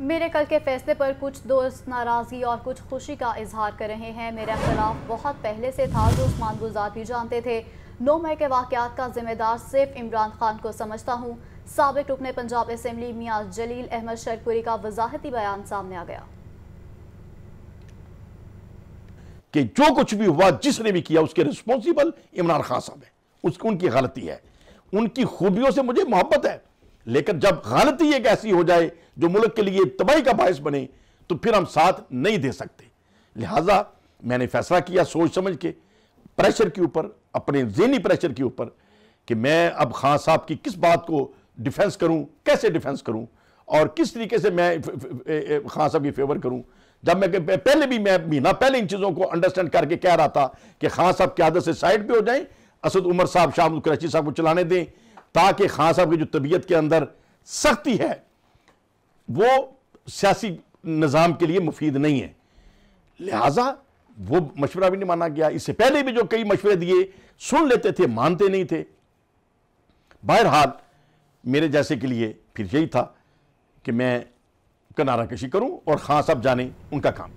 मेरे कल के फैसले पर कुछ दोस्त नाराज़गी और कुछ खुशी का इजहार कर रहे हैं मेरा खिलाफ बहुत पहले से था जो उस्मान गुजार भी जानते थे नौ मई के वाक़ात का जिम्मेदार सिर्फ इमरान खान को समझता हूँ सबक रुकने पंजाब असम्बली मियाँ जलील अहमद शरपुरी का वजाहती बयान सामने आ गया कि जो कुछ भी हुआ जिसने भी किया उसके रिस्पॉन्सिबल इमरान खान साहब है उसकी उनकी गलती है उनकी खूबियों से मुझे मोहब्बत है लेकिन जब गलती एक ऐसी हो जाए जो मुल्क के लिए तबाही का बायस बने तो फिर हम साथ नहीं दे सकते लिहाजा मैंने फैसला किया सोच समझ के प्रेशर के ऊपर अपने जहनी प्रेशर के ऊपर कि मैं अब खान साहब की किस बात को डिफेंस करूं कैसे डिफेंस करूं और किस तरीके से मैं खान साहब की फेवर करूं जब मैं पहले भी मैं महीना पहले इन चीज़ों को अंडरस्टैंड करके कह रहा था कि खान साहब की आदत से साइड पर हो जाएं असद उमर साहब शाह कराची साहब को चलाने दें ताकि खान साहब की जो तबीयत के अंदर सख्ती है वो सियासी निज़ाम के लिए मुफीद नहीं है लिहाजा वो मशवरा भी नहीं माना गया इससे पहले भी जो कई मशवरे दिए सुन लेते थे मानते नहीं थे बहरहाल मेरे जैसे के लिए फिर यही था कि मैं कनारा कशी करूं और खां साहब जाने उनका काम